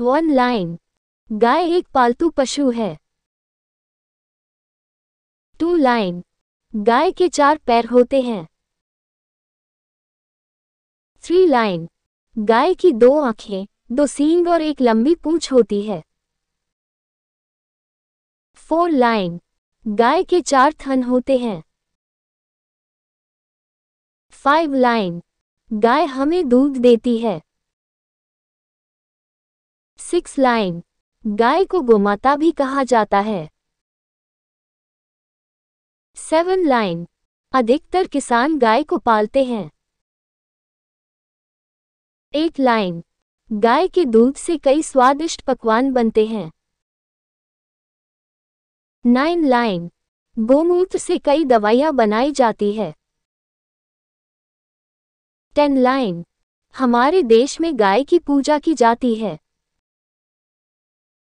one line गाय एक पालतू पशु है टू लाइन गाय के चार पैर होते हैं थ्री लाइन गाय की दो आंखें दो सींग और एक लंबी पूंछ होती है फोर लाइन गाय के चार थन होते हैं फाइव लाइन गाय हमें दूध देती है सिक्स लाइन गाय को गोमाता भी कहा जाता है सेवन लाइन अधिकतर किसान गाय को पालते हैं एट लाइन गाय के दूध से कई स्वादिष्ट पकवान बनते हैं नाइन लाइन गोमूत्र से कई दवाइयां बनाई जाती है टेन लाइन हमारे देश में गाय की पूजा की जाती है